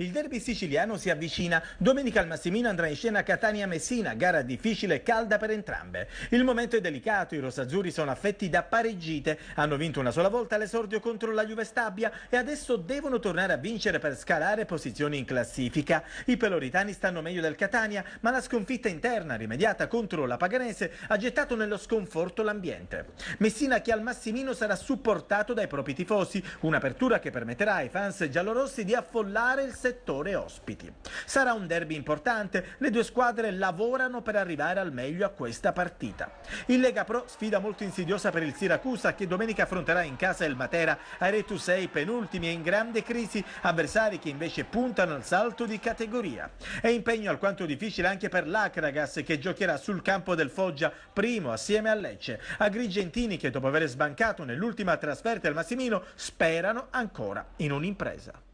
Il derby siciliano si avvicina. Domenica il Massimino andrà in scena Catania-Messina, gara difficile e calda per entrambe. Il momento è delicato, i rosazzurri sono affetti da pareggite, hanno vinto una sola volta l'esordio contro la Juve Stabia e adesso devono tornare a vincere per scalare posizioni in classifica. I peloritani stanno meglio del Catania, ma la sconfitta interna rimediata contro la Paganese ha gettato nello sconforto l'ambiente. Messina che al Massimino sarà supportato dai propri tifosi, un'apertura che permetterà ai fans giallorossi di affollare il settore settore ospiti. Sarà un derby importante, le due squadre lavorano per arrivare al meglio a questa partita. Il Lega Pro sfida molto insidiosa per il Siracusa che domenica affronterà in casa il Matera, Aretu 6 penultimi e in grande crisi, avversari che invece puntano al salto di categoria. È impegno alquanto difficile anche per l'Acragas che giocherà sul campo del Foggia primo assieme a Lecce. Agrigentini che dopo aver sbancato nell'ultima trasferta al Massimino sperano ancora in un'impresa.